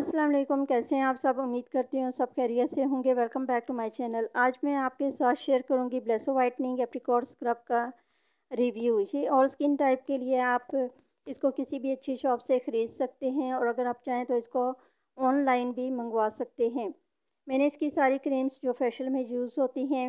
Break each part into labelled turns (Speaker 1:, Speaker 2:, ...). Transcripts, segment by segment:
Speaker 1: अस्सलाम वालेकुम कैसे हैं आप सब उम्मीद करती हूँ सब खैरियत से होंगे welcome back to my channel आज मैं आपके साथ शेयर करूँगी ब्लेसो वाइटनिंग एप्रिकॉर्ड स्क्रब का रिव्यू ये और स्किन टाइप के लिए आप इसको किसी भी अच्छी शॉप से ख़रीद सकते हैं और अगर आप चाहें तो इसको ऑनलाइन भी मंगवा सकते हैं मैंने इसकी सारी क्रीम्स जो फेशल में यूज़ होती हैं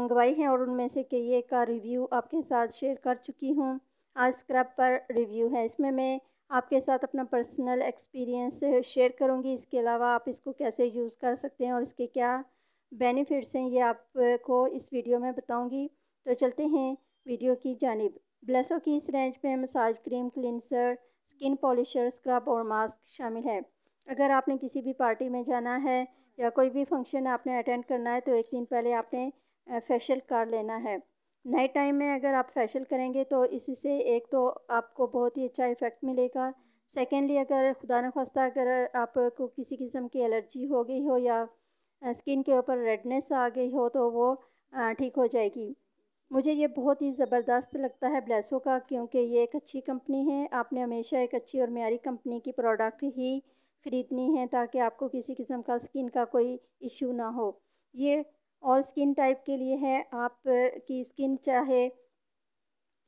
Speaker 1: मंगवाई हैं और उनमें से कई का रिव्यू आपके साथ शेयर कर चुकी हूँ आज स्क्रब पर रिव्यू है इसमें मैं आपके साथ अपना पर्सनल एक्सपीरियंस शेयर करूँगी इसके अलावा आप इसको कैसे यूज़ कर सकते हैं और इसके क्या बेनिफिट्स हैं ये आपको इस वीडियो में बताऊँगी तो चलते हैं वीडियो की जानब ब्लेसो की इस रेंज में massage cream cleanser skin polisher scrub और मास्क शामिल है अगर आपने किसी भी पार्टी में जाना है या कोई भी फंक्शन आपने अटेंड करना है तो एक दिन पहले आपने फेशियल कर लेना है नाइट टाइम में अगर आप फेशियल करेंगे तो इसी से एक तो आपको बहुत ही अच्छा इफ़ेक्ट मिलेगा सेकेंडली अगर खुदा न खास्ता अगर आपको किसी किस्म की एलर्जी हो गई हो या स्किन के ऊपर रेडनेस आ गई हो तो वो ठीक हो जाएगी मुझे ये बहुत ही ज़बरदस्त लगता है ब्लेसो का क्योंकि ये एक अच्छी कंपनी है आपने हमेशा एक अच्छी और म्यारी कंपनी की प्रोडक्ट ही ख़रीदनी है ताकि आपको किसी किस्म का स्किन का कोई इशू ना हो ये और स्किन टाइप के लिए है आप की स्किन चाहे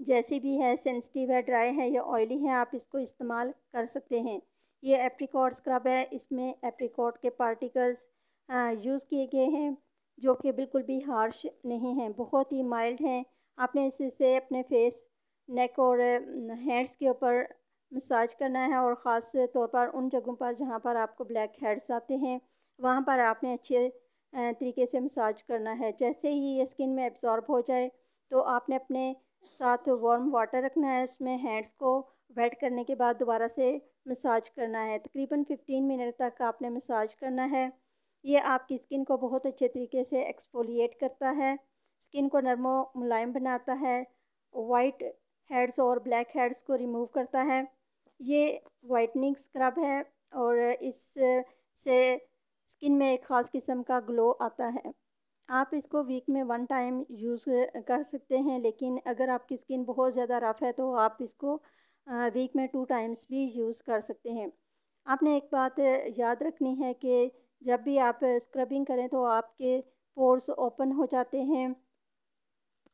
Speaker 1: जैसी भी है सेंसिटिव है ड्राई है या ऑयली है आप इसको इस्तेमाल कर सकते हैं ये एप्रिकॉट स्क्रब है इसमें एप्रिकॉट के पार्टिकल्स यूज़ किए गए हैं जो कि बिल्कुल भी हार्श नहीं हैं बहुत ही माइल्ड हैं आपने इससे अपने फेस नेक और हैंड्स के ऊपर मसाज करना है और ख़ास तौर पर उन जगहों पर जहाँ पर आपको ब्लैक हेड्स आते हैं वहाँ पर आपने अच्छे तरीके से मसाज करना है जैसे ही ये स्किन में एब्ज़ॉर्ब हो जाए तो आपने अपने साथ वार्म वाटर रखना है उसमें हैंड्स को वेट करने के बाद दोबारा से मसाज करना है तकरीबन 15 मिनट तक आपने मसाज करना है ये आपकी स्किन को बहुत अच्छे तरीके से एक्सपोलिएट करता है स्किन को नरमो मुलायम बनाता है वाइट हेड्स और ब्लैक हेड्स को रिमूव करता है ये वाइटनिंग स्क्रब है और इस से स्किन में एक ख़ास किस्म का ग्लो आता है आप इसको वीक में वन टाइम यूज़ कर सकते हैं लेकिन अगर आपकी स्किन बहुत ज़्यादा रफ है तो आप इसको वीक में टू टाइम्स भी यूज़ कर सकते हैं आपने एक बात याद रखनी है कि जब भी आप स्क्रबिंग करें तो आपके पोर्स ओपन हो जाते हैं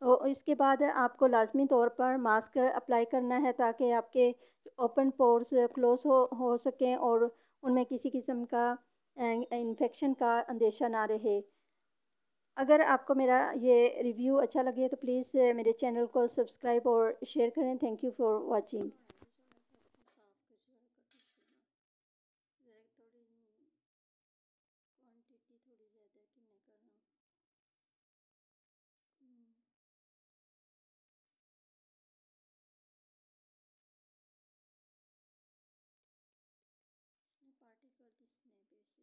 Speaker 1: तो इसके बाद आपको लाजमी तौर पर मास्क अप्लाई करना है ताकि आपके ओपन पोर्स क्लोज हो हो सकें और उनमें किसी किस्म का इन्फेक्शन का अंदेशा ना रहे अगर आपको मेरा ये रिव्यू अच्छा लगे तो प्लीज़ मेरे चैनल को सब्सक्राइब और शेयर करें थैंक यू फॉर वॉचिंग